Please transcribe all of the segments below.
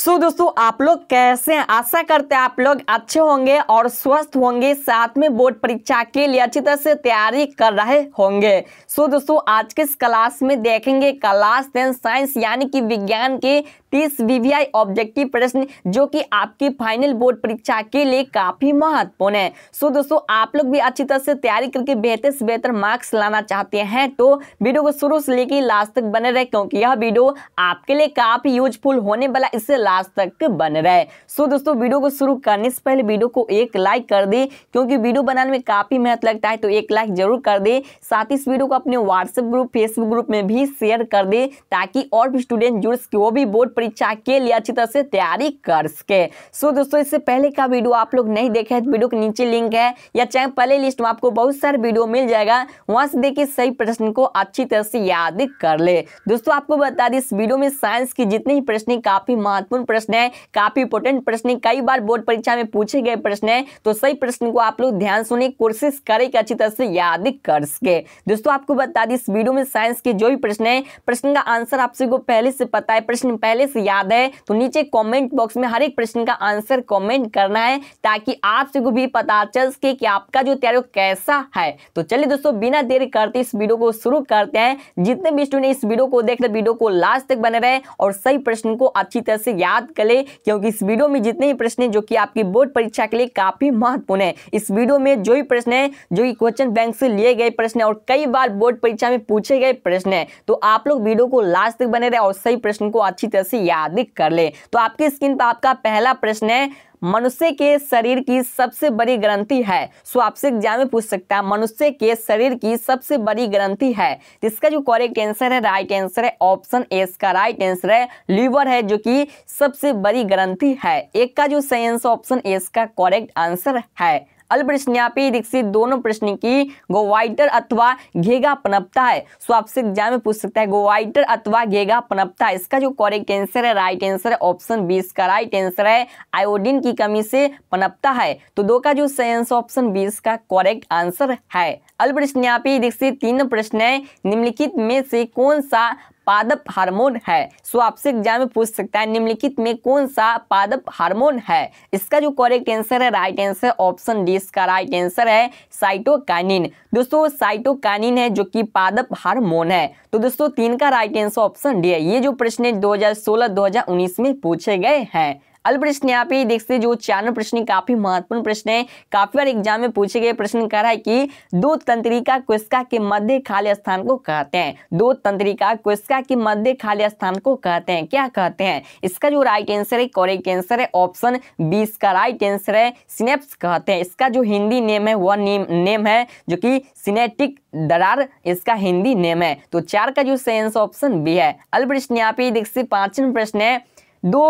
सो so, दोस्तों आप लोग कैसे हैं आशा करते हैं आप लोग अच्छे होंगे और स्वस्थ होंगे साथ में बोर्ड परीक्षा के लिए अच्छी तरह से तैयारी कर रहे होंगे सो so, दोस्तों आज के इस क्लास में देखेंगे क्लास टेन साइंस यानी कि विज्ञान के तीस वीवीआई ऑब्जेक्टिव प्रश्न जो कि आपकी फाइनल बोर्ड परीक्षा के लिए काफ़ी महत्वपूर्ण है सो so, दोस्तों आप लोग भी अच्छी तरह से तैयारी करके बेहतर से बेहतर मार्क्स लाना चाहते हैं तो वीडियो को शुरू से लेकर लास्ट तक बने रहे क्योंकि यह वीडियो आपके लिए काफ़ी यूजफुल होने वाला इससे लास्ट तक बन रहे सो दोस्तों वीडियो को शुरू करने से पहले वीडियो को एक लाइक कर दे क्योंकि वीडियो बनाने में काफ़ी मेहनत लगता है तो एक लाइक जरूर कर दे साथ ही इस वीडियो को अपने व्हाट्सएप ग्रुप फेसबुक ग्रुप में भी शेयर कर दे ताकि और भी स्टूडेंट जुड़ सके वो भी बोर्ड परीक्षा के लिए अच्छी तरह से तैयारी कर सके सो दोस्तों इससे पहले का वीडियो आप लोग नहीं देखे तो वीडियो के नीचे लिंक है या चाहे प्ले लिस्ट में आपको बहुत सारे वीडियो मिल जाएगा वहां से देखिए सही प्रश्न को अच्छी तरह से याद कर ले दोस्तों आपको बता दें इस वीडियो में साइंस की जितने ही प्रश्न काफ़ी महत्वपूर्ण महत्वपूर्ण प्रश्न है काफी इंपोर्टेंट प्रश्न कई बार बोर्ड परीक्षा में पूछे गए प्रश्न है तो सही प्रश्न को आप लोग ध्यान सुने कोशिश करें कि अच्छी तरह से याद कर सके दोस्तों आपको बता दी इस वीडियो में साइंस के जो भी प्रश्न है प्रश्न का आंसर आप सभी को पहले से पता है प्रश्न पहले से याद है तो नीचे कॉमेंट बॉक्स में हर एक प्रश्न का आंसर कॉमेंट करना है ताकि आपसे को भी पता चल सके कि आपका जो तैयारी कैसा है तो चलिए दोस्तों बिना देर करते इस वीडियो को शुरू करते हैं जितने भी स्टूडेंट इस वीडियो को देख रहे वीडियो को लास्ट तक बने रहे और सही प्रश्न को अच्छी तरह से याद याद कर ले क्योंकि इस वीडियो में जितने ही प्रश्न है जो कि आपकी बोर्ड परीक्षा के लिए काफ़ी महत्वपूर्ण है इस वीडियो में जो भी प्रश्न है जो कि क्वेश्चन बैंक से लिए गए प्रश्न है और कई बार बोर्ड परीक्षा में पूछे गए प्रश्न है तो आप लोग वीडियो को लास्ट तक बने रहे और सही प्रश्न को अच्छी तरह से याद कर ले तो आपकी स्क्रीन पर आपका पहला प्रश्न है मनुष्य के शरीर की सबसे बड़ी ग्रंथि है सो आपसे एग्जाम में पूछ सकता है मनुष्य के शरीर की सबसे बड़ी ग्रंथि है जिसका जो करेक्ट आंसर है राइट आंसर है ऑप्शन ए इसका राइट आंसर है लीवर है जो कि सबसे बड़ी ग्रंथि है एक का जो सही आंसर ऑप्शन ए इसका करेक्ट आंसर है अल्पृष्णापी दीक्षित दोनों प्रश्न की गोवाइटर अथवा घेगा पनपता है सो आपसे एग्जाम में पूछ सकता है गोवाइटर अथवा घेगा पनपता है इसका जो करेक्ट आंसर है राइट आंसर है ऑप्शन बीस का राइट आंसर है आयोडीन की कमी से पनपता है तो दो का जो सेंस ऑप्शन बीस का करेक्ट आंसर है अल्पृष्णापी दीक्षित तीन प्रश्न है निम्नलिखित में से कौन सा पादप हार्मोन है सो आपसे एग्जाम में पूछ सकता है निम्नलिखित में कौन सा पादप हार्मोन है इसका जो करेक्ट आंसर है राइट आंसर ऑप्शन डी इसका राइट आंसर है साइटोकाइनिन दोस्तों साइटोकाइनिन है जो कि पादप हार्मोन है तो दोस्तों तीन का राइट आंसर ऑप्शन डी है ये जो प्रश्न हजार उन्नीस में पूछे गए हैं अल्पप्रश्न यहाँ पे देख सकते जो चारों प्रश्न काफी महत्वपूर्ण प्रश्न है काफी बार एग्जाम में पूछे गए प्रश्न कह रहा है कि दो तंत्रिका कोशिका के मध्य खाली स्थान को कहते हैं दो तंत्रिका कोशिका के मध्य खाली स्थान को कहते हैं क्या कहते हैं इसका जो राइट आंसर है कॉरेक्ट आंसर है ऑप्शन बी इसका राइट आंसर है स्नेप्स कहते हैं इसका जो हिंदी नेम है वह नेम है जो कि सिनेटिक दरार इसका हिंदी नेम है तो चार का जो सेंस ऑप्शन बी है अल्प प्रश्न यहाँ पे देख सकते पांचवें प्रश्न है दो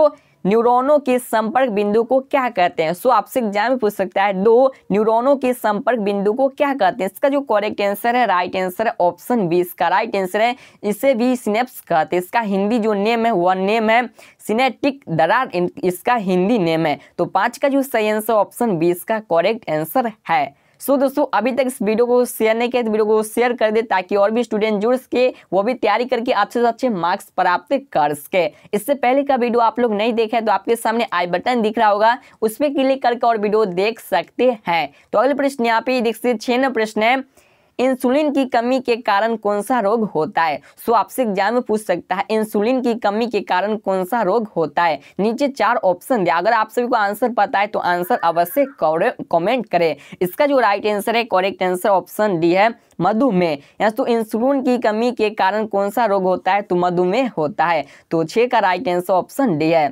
न्यूरॉनों के संपर्क बिंदु को क्या कहते हैं सो आपसे एग्जाम में पूछ सकता है दो न्यूरॉनों के संपर्क बिंदु को क्या कहते हैं इसका जो करेक्ट आंसर है राइट आंसर है ऑप्शन बी इसका राइट आंसर है इसे भी स्नेप्स कहते हैं इसका हिंदी जो नेम है वह नेम है सिनेटिक दरार इसका हिंदी नेम है तो पांच का जो सही आंसर ऑप्शन बी इसका करेक्ट आंसर है सो दोस्तों अभी तक इस वीडियो को शेयर नहीं किया तो वीडियो को शेयर कर दे ताकि और भी स्टूडेंट जुड़ सके वो भी तैयारी करके अच्छे से अच्छे मार्क्स प्राप्त कर सके इससे पहले का वीडियो आप लोग नहीं देखा है तो आपके सामने आई बटन दिख रहा होगा उस पर क्लिक करके और वीडियो देख सकते हैं तो अगले प्रश्न यहाँ पे देखते छः प्रश्न है इंसुलिन की कमी के कारण कौन सा रोग होता है सो आपसे एग्जाम में पूछ सकता है इंसुलिन की कमी के कारण कौन सा रोग होता है नीचे चार ऑप्शन दिया अगर आप सभी को आंसर पता है तो आंसर अवश्य कमेंट करें इसका जो राइट आंसर है करेक्ट आंसर ऑप्शन डी है मधुमेह या तो इंसुलिन की कमी के कारण कौन सा रोग होता है तो मधुमेह होता है तो छः का राइट आंसर ऑप्शन डी है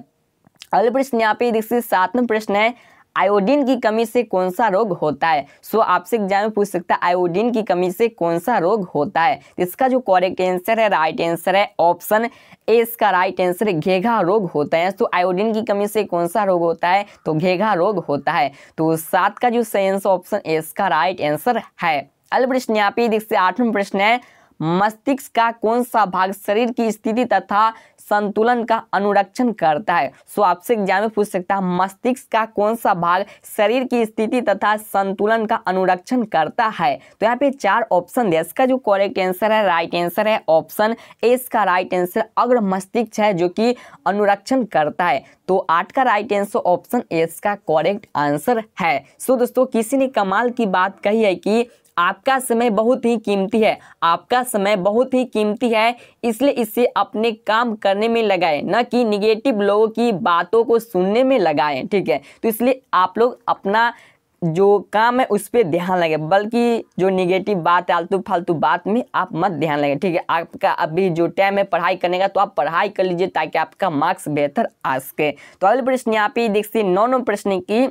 अगले प्रश्न यहाँ पे देखिए सातवां प्रश्न है आयोडीन की कमी से कौन सा रोग होता है सो आपसे एग्जाम में पूछ सकता है आयोडीन की कमी से कौन सा रोग होता है इसका जो करेक्ट आंसर है राइट आंसर है ऑप्शन ए इसका राइट आंसर घेघा रोग होता है तो आयोडीन की कमी से कौन सा रोग होता है तो घेघा रोग होता है तो सात का जो सही आंसर ऑप्शन ए इसका राइट आंसर है अल प्रश्न यहाँ पे आठवें प्रश्न है मस्तिष्क का कौन सा भाग शरीर की स्थिति तथा संतुलन का अनुरक्षण करता है सो आपसे एग्जाम में पूछ सकता है मस्तिष्क का कौन सा भाग शरीर की स्थिति तथा संतुलन का अनुरक्षण करता है तो यहाँ पे चार ऑप्शन दिया इसका जो करेक्ट आंसर है राइट आंसर है ऑप्शन ए इसका राइट आंसर अग्र मस्तिष्क है जो कि अनुरक्षण करता है तो आठ का राइट आंसर ऑप्शन ए इसका करेक्ट आंसर है सो दोस्तों किसी ने कमाल की बात कही है कि आपका समय बहुत ही कीमती है आपका समय बहुत ही कीमती है इसलिए इसे अपने काम करने में लगाएं न कि निगेटिव लोगों की बातों को सुनने में लगाएं ठीक है तो इसलिए आप लोग अपना जो काम है उस पर ध्यान लगे बल्कि जो निगेटिव बात है आलतू फालतू बात में आप मत ध्यान लगे ठीक है आपका अभी जो टाइम है पढ़ाई करने का तो आप पढ़ाई कर लीजिए ताकि आपका मार्क्स बेहतर आ सके तो अगले प्रश्न यहाँ पे देखिए नौ नौ प्रश्न की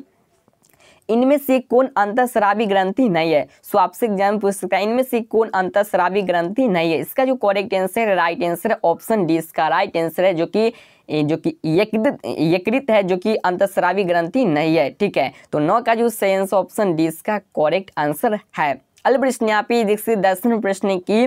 इनमें से कौन अंतःस्रावी ग्रंथि नहीं है सो आपसे एग्जाम पूछ सकता है इनमें से कौन अंतःस्रावी ग्रंथि नहीं है इसका जो करेक्ट आंसर है राइट आंसर है ऑप्शन डी इसका राइट आंसर है जो कि जो कि यकृत है जो कि अंतःस्रावी ग्रंथि नहीं है ठीक है तो नौ का जो सही आंसर ऑप्शन डी इसका करेक्ट आंसर है अल्प प्रश्न यहाँ पे प्रश्न की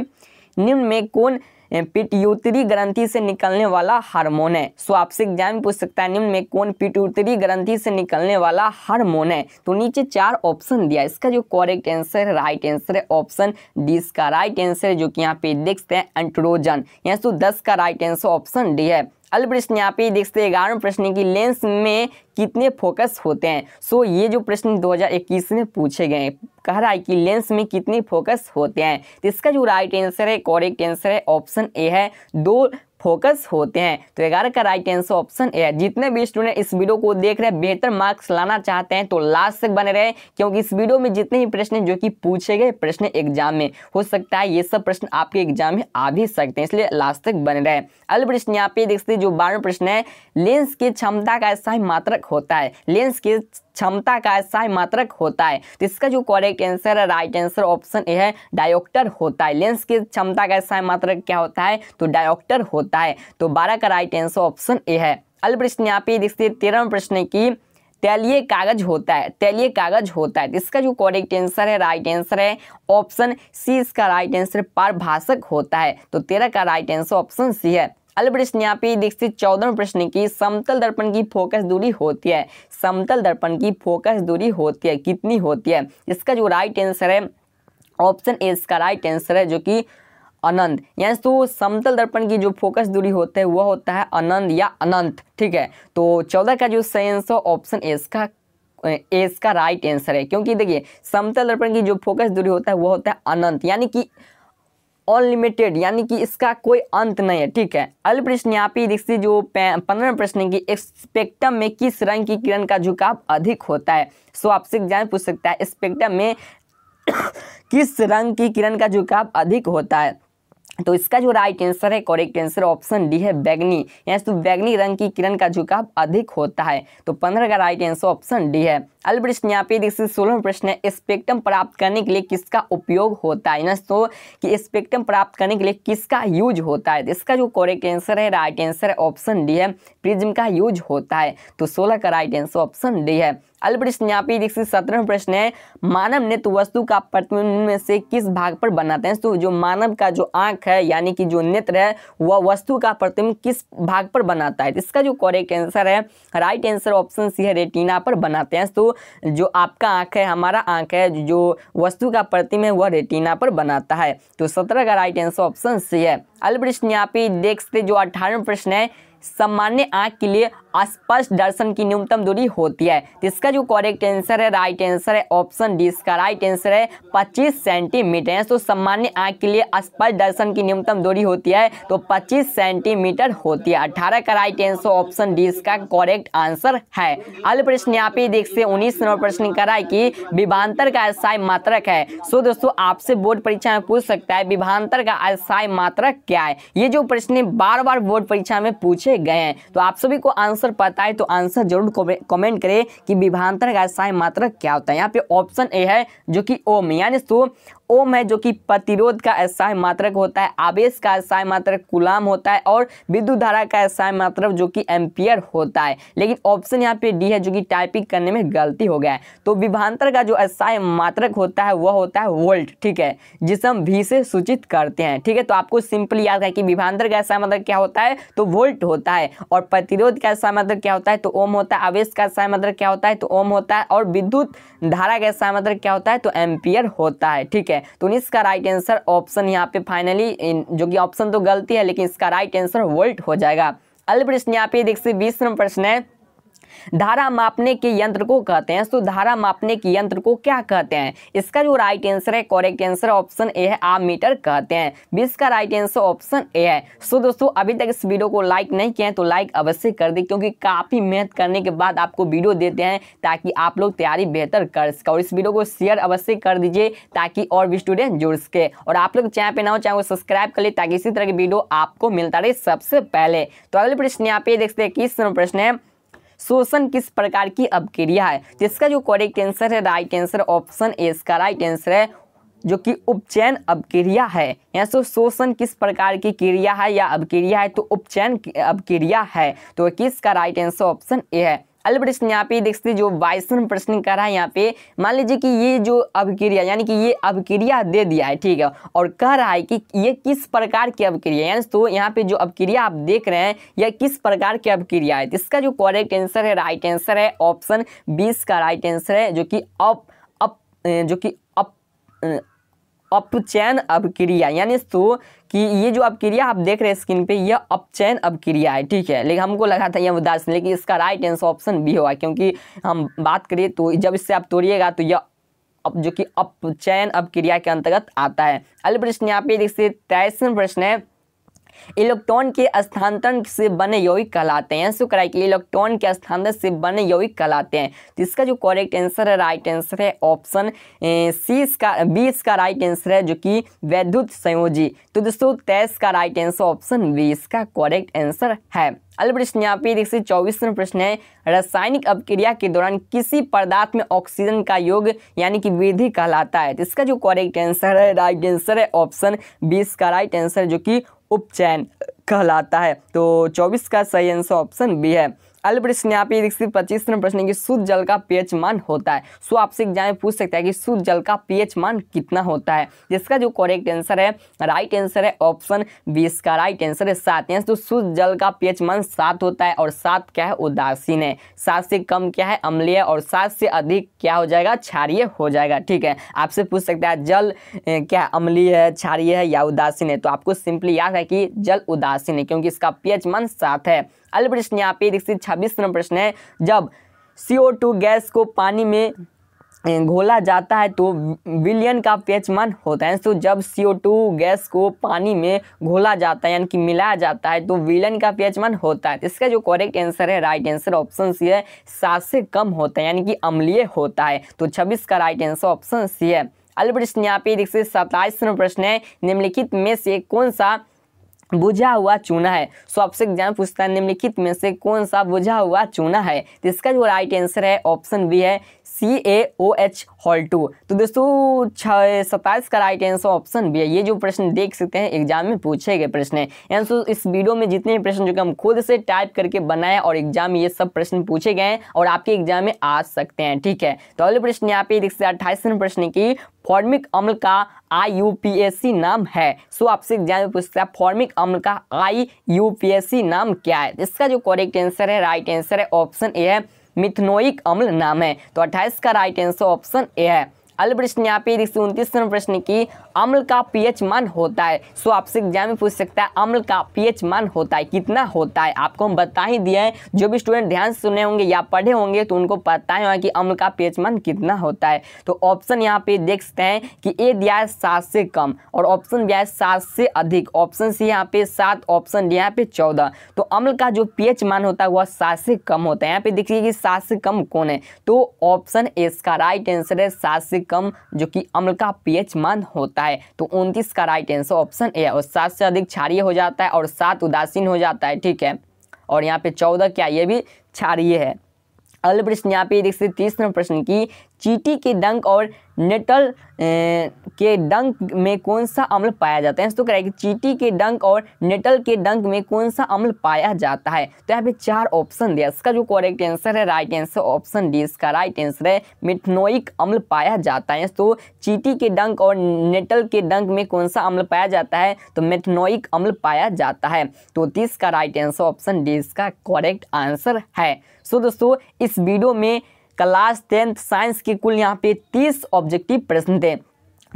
निम्न में कौन पिट्यूटरी ग्रंथि से निकलने वाला हार्मोन है सो आपसे एग्जाम पूछ सकता है निम्न में कौन पिट्यूटरी ग्रंथि से निकलने वाला हार्मोन है तो नीचे चार ऑप्शन दिया इसका जो करेक्ट आंसर है राइट आंसर है ऑप्शन डी इसका राइट आंसर है जो कि यहाँ पे देखते हैं एंट्रोजन यहाँ तो दस का राइट आंसर ऑप्शन डी है अल्पप्रश्नापी देखते हैं ग्यारहवें प्रश्न की लेंस में कितने फोकस होते हैं सो ये जो प्रश्न 2021 में पूछे गए कह रहा है कि लेंस में कितने फोकस होते हैं तो इसका जो राइट आंसर है कॉरेक्ट आंसर है ऑप्शन ए है दो फोकस होते हैं तो ग्यारह का राइट आंसर ऑप्शन ए है जितने भी स्टूडेंट इस वीडियो को देख रहे हैं बेहतर मार्क्स लाना चाहते हैं तो लास्ट तक बने रहे क्योंकि इस वीडियो में जितने भी प्रश्न जो कि पूछे गए प्रश्न एग्जाम में हो सकता है ये सब प्रश्न आपके एग्जाम में आ भी सकते हैं इसलिए लास्ट तक बने रहे अगले प्रश्न यहाँ पे देख सकते जो बारहवें प्रश्न है लेंस की क्षमता का ऐसा ही मात्रक होता है लेंस की क्षमता का ऐसा ही मात्रक होता है तो इसका जो करेक्ट आंसर है राइट आंसर ऑप्शन ए है डायोक्टर होता है लेंस की क्षमता का ऐसा मात्रक क्या होता है तो डायोक्टर होता होता है तो बारह का राइट आंसर ऑप्शन ए है अल प्रश्न यहाँ पे देखते हैं तेरह प्रश्न की तैलीय कागज होता है तैलीय कागज होता है तो इसका जो करेक्ट आंसर है राइट आंसर है ऑप्शन सी इसका राइट आंसर पारभाषक होता है तो तेरह का राइट आंसर ऑप्शन सी है अगला प्रश्न यहाँ पे देखते चौदह प्रश्न की समतल दर्पण की फोकस दूरी होती है समतल दर्पण की फोकस दूरी होती है कितनी होती है इसका जो राइट आंसर है ऑप्शन ए इसका राइट आंसर है जो कि अनंत यानी तो समतल दर्पण की जो फोकस दूरी होता है वह होता है अनंत या अनंत ठीक है तो चौदह का जो सही आंसर ऑप्शन एस का एस का राइट आंसर है क्योंकि देखिए समतल दर्पण की जो फोकस दूरी होता है वह होता है अनंत यानी कि अनलिमिटेड यानी कि इसका कोई अंत नहीं है ठीक है अल प्रश्न यहाँ पे देखिए जो पंद्रह प्रश्न की स्पेक्ट्रम में किस रंग की किरण का झुकाव अधिक होता है सो आपसे एग्जाम पूछ सकता है स्पेक्ट्रम में किस रंग की किरण का झुकाव अधिक होता है तो इसका जो राइट आंसर है करेक्ट आंसर ऑप्शन डी है बैगनी यानी तो बैगनी रंग की किरण का झुकाव अधिक होता है तो पंद्रह का राइट आंसर ऑप्शन डी है अगले प्रश्न यहाँ पे देखिए सोलह प्रश्न है स्पेक्ट्रम प्राप्त करने के लिए किसका उपयोग होता है तो कि स्पेक्ट्रम प्राप्त करने के लिए किसका यूज होता है तो इसका जो करेक्ट आंसर है राइट आंसर है ऑप्शन डी है प्रिज्म का यूज होता है तो सोलह का राइट आंसर ऑप्शन डी है अल्बर्ट स्नापी दीक्षित सत्रह प्रश्न है मानव नेत्र वस्तु का प्रतिबिंब में से किस भाग पर बनाते हैं तो जो मानव का जो आंख है यानी कि जो नेत्र है वह वस्तु का प्रतिबिंब किस भाग पर बनाता है इसका जो करेक्ट आंसर है राइट आंसर ऑप्शन सी है रेटिना पर बनाते हैं तो जो आपका आंख है हमारा आंख है जो वस्तु का प्रतिम है वह रेटिना पर बनाता है तो सत्रह का राइट आंसर ऑप्शन सी है अल्बर्ट स्नापी दीक्षित जो अठारह प्रश्न है सामान्य आँख के लिए स्पष्ट दर्शन की न्यूनतम दूरी होती है इसका जो करेक्ट आंसर है राइट आंसर है ऑप्शन डी इसका राइट आंसर है 25 सेंटीमीटर तो सामान्य आँख के लिए स्पष्ट दर्शन की न्यूनतम दूरी होती है तो 25 सेंटीमीटर होती है 18 का राइट आंसर ऑप्शन डी इसका करेक्ट आंसर है अगले प्रश्न यहाँ पे देख से उन्नीस नंबर प्रश्न करा है कि विभांतर का असाय मात्रक है सो दोस्तों आपसे बोर्ड परीक्षा में पूछ सकता है विभांतर का असाय मात्रक क्या है ये जो प्रश्न बार बार बोर्ड परीक्षा में पूछे गए हैं तो आप सभी को आंसर आंसर पता है तो आंसर जरूर कमेंट करें कि विभांतर का साय मात्रक क्या होता है यहाँ पे ऑप्शन ए है जो कि ओम यानी तो ओम है जो कि प्रतिरोध का असहाय मात्रक होता है आवेश का असहाय मात्रक गुलाम होता है और विद्युत धारा का असहाय मात्रक जो कि एम्पियर होता है लेकिन ऑप्शन यहाँ पे डी है जो कि टाइपिंग करने में गलती हो गया है तो विभांतर का जो असहाय मात्रक होता है वह होता है वोल्ट ठीक है जिसे हम भी से सूचित करते हैं ठीक है तो आपको सिंपली याद है कि विभांतर का असहाय मात्रक क्या होता है तो वोल्ट होता है और प्रतिरोध का असहाय मात्रक क्या होता है तो ओम होता है आवेश का असहाय मात्रक क्या होता है तो ओम होता है और विद्युत धारा का असहाय मात्रक क्या होता है तो एम्पियर होता है ठीक है है तो इसका राइट आंसर ऑप्शन यहाँ पे फाइनली जो कि ऑप्शन तो गलती है लेकिन इसका राइट आंसर वोल्ट हो जाएगा अल्प्रश्न प्रश्न यहाँ पे देख सकते बीस नंबर प्रश्न है धारा मापने के यंत्र को कहते हैं तो धारा मापने के यंत्र को क्या कहते हैं इसका जो राइट आंसर है कॉरेक्ट आंसर ऑप्शन ए है आम मीटर कहते हैं बीस का राइट आंसर ऑप्शन ए है सो दोस्तों अभी तक इस वीडियो को लाइक नहीं किया है तो लाइक अवश्य कर दे क्योंकि काफ़ी मेहनत करने के बाद आपको वीडियो देते हैं ताकि आप लोग तैयारी बेहतर कर सके और इस वीडियो को शेयर अवश्य कर दीजिए ताकि और भी स्टूडेंट जुड़ सके और आप लोग चैनल पर ना हो चैनल को सब्सक्राइब कर ले ताकि इसी तरह की वीडियो आपको मिलता रहे सबसे पहले तो अगले प्रश्न यहाँ पे देखते हैं किस प्रश्न है शोषण किस प्रकार की अपक्रिया है जिसका जो करेक्ट आंसर है राइट आंसर ऑप्शन ए इसका राइट आंसर है जो कि उपचयन अपक्रिया है या सो तो शोषण किस प्रकार की क्रिया है या अपक्रिया है तो उपचयन अपक्रिया है तो किसका राइट आंसर ऑप्शन ए है अल्ब्रिस्ट यहाँ पे देख सकते जो वायसन प्रश्न कर रहा है यहाँ पे मान लीजिए कि ये जो अभिक्रिया यानी कि ये अभिक्रिया दे दिया है ठीक है और कह रहा है कि ये किस प्रकार की अभिक्रिया यानी तो यहाँ पे जो अभिक्रिया आप देख रहे हैं यह किस प्रकार की अभिक्रिया है तो इसका जो करेक्ट आंसर है राइट आंसर है ऑप्शन बीस का राइट आंसर है जो कि अप अप जो कि अप अपचयन अपक्रिया यानी तो कि ये जो अपक्रिया आप देख रहे हैं स्क्रीन पे यह अपचयन अपक्रिया है ठीक है लेकिन हमको लगा था यह उदास लेकिन इसका राइट आंसर ऑप्शन बी होगा क्योंकि हम बात करें तो जब इससे आप तोड़िएगा तो यह अब जो कि अपचयन अपक्रिया के अंतर्गत आता है अगले प्रश्न यहाँ पे देखिए तेईसवें प्रश्न है इलेक्ट्रॉन के स्थानांतरण से बने यौगिक कहलाते हैं शुक्र है कि इलेक्ट्रॉन के स्थानांतरण से बने यौगिक कहलाते हैं तो इसका जो करेक्ट आंसर है राइट आंसर है ऑप्शन सी इसका बी इसका राइट आंसर है जो कि वैद्युत संयोजी तो दोस्तों तेईस का राइट आंसर ऑप्शन बी इसका करेक्ट आंसर है अगला प्रश्न यहाँ पे देखिए चौबीस नंबर प्रश्न है रासायनिक अपक्रिया के दौरान किसी पदार्थ में ऑक्सीजन का योग यानी कि वृद्धि कहलाता है तो इसका जो करेक्ट आंसर है राइट आंसर है ऑप्शन बी इसका राइट आंसर जो कि उपचैन कहलाता है तो चौबीस का सही आंसर ऑप्शन बी है अल्पृष्ठ यहाँ पे देखिए पच्चीस नंबर प्रश्न कि शुद्ध जल का पीएच मान होता है सो आपसे एग्जाम में पूछ सकता है कि शुद्ध जल का पीएच मान कितना होता है जिसका जो करेक्ट आंसर है राइट आंसर है ऑप्शन बी इसका राइट आंसर है सात यहाँ तो शुद्ध जल का पीएच मान सात होता है और सात क्या है उदासीन है सात से कम क्या है अम्लीय और सात से अधिक क्या हो जाएगा क्षारिय हो जाएगा ठीक है आपसे पूछ सकता है जल क्या अम्लीय है क्षारिय है या उदासीन है तो आपको सिंपली याद है कि जल उदासीन है क्योंकि इसका पीएच मान सात है अगला प्रश्न यहाँ पे सकते छब्बीस नंबर प्रश्न है जब CO2 गैस को पानी में घोला जाता है तो विलियन का पेच मान होता है तो जब CO2 गैस को पानी में घोला जाता है यानी कि मिलाया जाता है तो विलियन का पेच मान होता है तो इसका जो करेक्ट आंसर है राइट आंसर ऑप्शन सी है सात से कम होता है यानी कि अम्लीय होता है तो छब्बीस का राइट आंसर ऑप्शन सी है अल्प प्रश्न यहाँ पे सकते सत्ताईस नंबर प्रश्न है निम्नलिखित में से कौन सा बुझा हुआ चूना है सो आपसे एग्जाम पूछता है निम्नलिखित में से कौन सा बुझा हुआ चूना है तो इसका जो राइट आंसर है ऑप्शन बी है C A O H whole two तो दोस्तों सत्ताईस का राइट आंसर ऑप्शन बी है ये जो प्रश्न देख सकते हैं एग्जाम में पूछे गए प्रश्न है आंसर इस वीडियो में जितने भी प्रश्न जो कि हम खुद से टाइप करके बनाए और एग्जाम में ये सब प्रश्न पूछे गए हैं और आपके एग्जाम में आ सकते हैं ठीक है तो अगले प्रश्न यहाँ पे देख सकते हैं अट्ठाईस प्रश्न की फॉर्मिक अम्ल का आई नाम है सो आपसे एग्जाम में पूछता है फॉर्मिक अम्ल का आई नाम क्या है तो इसका जो करेक्ट आंसर है राइट आंसर है ऑप्शन ए है मिथनोइक अम्ल नाम है तो अट्ठाईस का राइट आंसर ऑप्शन ए है अल्प प्रश्न यहाँ पे उनतीस प्रश्न की अम्ल का पीएच मान होता है सो आपसे एग्जाम में पूछ सकता है अम्ल का पीएच मान होता है कितना होता है आपको हम बता ही दिए हैं जो भी स्टूडेंट ध्यान से सुने होंगे या पढ़े होंगे तो उनको पता ही होगा कि अम्ल का पीएच मान कितना होता है तो ऑप्शन यहाँ पे देख सकते हैं कि ए दिया है सात से कम और ऑप्शन दिया है सात से अधिक ऑप्शन सी यहाँ पे सात ऑप्शन दिया यहाँ पे चौदह तो अम्ल का जो पीएच मान होता है वह सात से कम होता है यहाँ पे देखिए कि सात से कम कौन है तो ऑप्शन एस का राइट आंसर है सात से कम जो कि अम्ल का पीएच मान होता है होता है तो उनतीस का राइट आंसर ऑप्शन ए है और सात से अधिक क्षारिय हो जाता है और सात उदासीन हो जाता है ठीक है और यहाँ पे चौदह क्या ये भी क्षारिय है अगले प्रश्न यहाँ पे देख सकते तीस नंबर प्रश्न की चीटी के डंक और नेटल के डंक में कौन सा अम्ल पाया जाता है तो कह रहा है कि चीटी के डंक और नेटल के डंक में कौन सा अम्ल पाया जाता है तो यहाँ पे चार ऑप्शन दिया इसका जो करेक्ट आंसर है राइट आंसर ऑप्शन डी इसका राइट आंसर है मिथनोइक अम्ल पाया जाता है तो चीटी के डंक और नेटल के डंक में कौन सा अम्ल पाया जाता है तो मिथनोइक अम्ल पाया जाता है तो तीस का राइट आंसर ऑप्शन डी इसका करेक्ट आंसर है सो दोस्तों इस वीडियो में क्लास टेंथ साइंस के कुल यहाँ पे तीस ऑब्जेक्टिव प्रश्न थे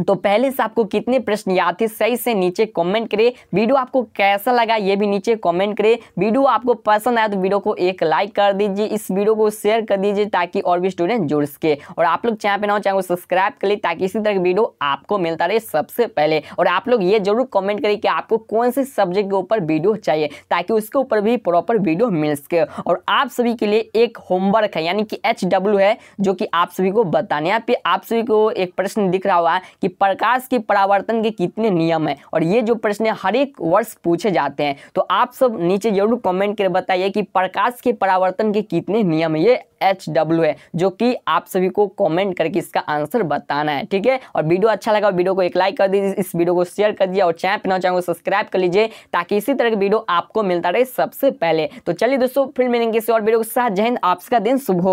तो पहले से आपको कितने प्रश्न याद थे सही से नीचे कमेंट करें वीडियो आपको कैसा लगा ये भी नीचे कमेंट करें वीडियो आपको पसंद आया तो वीडियो को एक लाइक कर दीजिए इस वीडियो को शेयर कर दीजिए ताकि और भी स्टूडेंट जुड़ सके और आप लोग चैनल पे ना हो चैनल को सब्सक्राइब कर ले ताकि इसी तरह की वीडियो आपको मिलता रहे सबसे पहले और आप लोग ये जरूर कॉमेंट करें कि आपको कौन से सब्जेक्ट के ऊपर वीडियो चाहिए ताकि उसके ऊपर भी प्रॉपर वीडियो मिल सके और आप सभी के लिए एक होमवर्क है यानी कि एच है जो कि आप सभी को बताने यहाँ पे आप सभी को एक प्रश्न दिख रहा हुआ है कि प्रकाश के परावर्तन के कितने नियम हैं और ये जो प्रश्न हर एक वर्ष पूछे जाते हैं तो आप सब नीचे जरूर कमेंट कर बताइए कि प्रकाश के परावर्तन के कितने नियम है ये एच डब्ल्यू है जो कि आप सभी को कमेंट करके इसका आंसर बताना है ठीक है और वीडियो अच्छा लगा वीडियो को एक लाइक कर दीजिए इस वीडियो को शेयर कर दीजिए और चैनल पर ना चैनल को सब्सक्राइब कर लीजिए ताकि इसी तरह की वीडियो आपको मिलता रहे सबसे पहले तो चलिए दोस्तों फिर मिलेंगे किसी और वीडियो के साथ जय हिंद आपका दिन शुभ हो